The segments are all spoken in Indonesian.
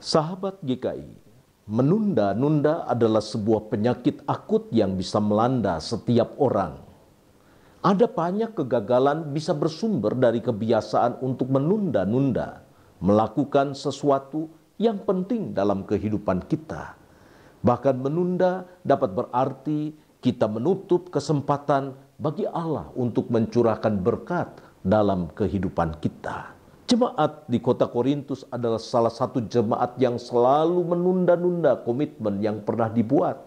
Sahabat GKI, menunda-nunda adalah sebuah penyakit akut yang bisa melanda setiap orang. Ada banyak kegagalan bisa bersumber dari kebiasaan untuk menunda-nunda, melakukan sesuatu yang penting dalam kehidupan kita. Bahkan menunda dapat berarti kita menutup kesempatan bagi Allah untuk mencurahkan berkat dalam kehidupan kita. Jemaat di kota Korintus adalah salah satu jemaat yang selalu menunda-nunda komitmen yang pernah dibuat.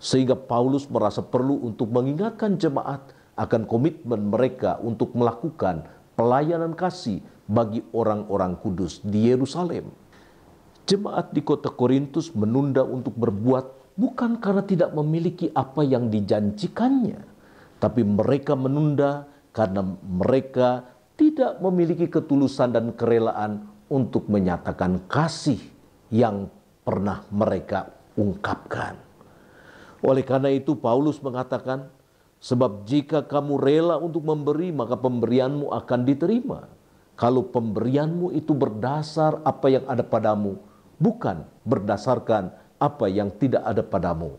Sehingga Paulus merasa perlu untuk mengingatkan jemaat akan komitmen mereka untuk melakukan pelayanan kasih bagi orang-orang kudus di Yerusalem. Jemaat di kota Korintus menunda untuk berbuat bukan karena tidak memiliki apa yang dijanjikannya, tapi mereka menunda karena mereka tidak memiliki ketulusan dan kerelaan untuk menyatakan kasih yang pernah mereka ungkapkan. Oleh karena itu, Paulus mengatakan, "Sebab jika kamu rela untuk memberi, maka pemberianmu akan diterima. Kalau pemberianmu itu berdasar apa yang ada padamu, bukan berdasarkan apa yang tidak ada padamu."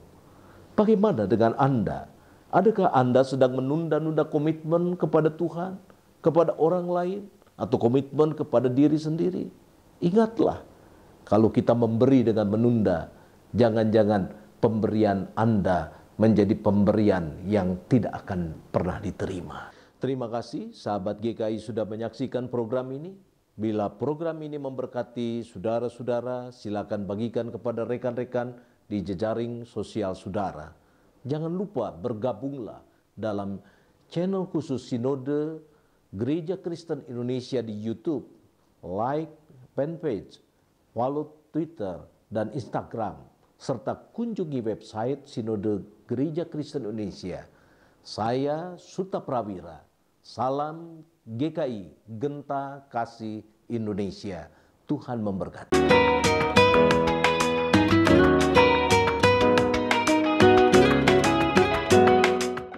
Bagaimana dengan Anda? Adakah Anda sedang menunda-nunda komitmen kepada Tuhan? kepada orang lain atau komitmen kepada diri sendiri. Ingatlah, kalau kita memberi dengan menunda, jangan-jangan pemberian Anda menjadi pemberian yang tidak akan pernah diterima. Terima kasih sahabat GKI sudah menyaksikan program ini. Bila program ini memberkati saudara-saudara, silakan bagikan kepada rekan-rekan di jejaring sosial saudara. Jangan lupa bergabunglah dalam channel khusus Sinode Gereja Kristen Indonesia di YouTube, like fanpage, follow Twitter dan Instagram, serta kunjungi website Sinode Gereja Kristen Indonesia. Saya Suta Prawira. Salam GKI Genta Kasih Indonesia. Tuhan memberkati.